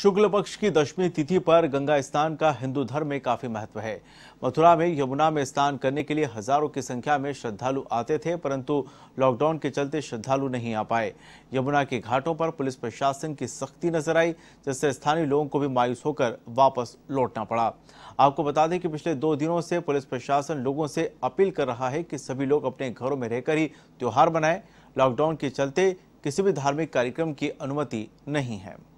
शुक्ल पक्ष की दशमी तिथि पर गंगा स्नान का हिंदू धर्म में काफी महत्व है मथुरा में यमुना में स्नान करने के लिए हजारों की संख्या में श्रद्धालु आते थे परंतु लॉकडाउन के चलते श्रद्धालु नहीं आ पाए यमुना के घाटों पर पुलिस प्रशासन की सख्ती नजर आई जिससे स्थानीय लोगों को भी मायूस होकर वापस लौटना पड़ा आपको बता दें कि पिछले दो दिनों से पुलिस प्रशासन लोगों से अपील कर रहा है कि सभी लोग अपने घरों में रहकर ही त्यौहार मनाएं लॉकडाउन के चलते किसी भी धार्मिक कार्यक्रम की अनुमति नहीं है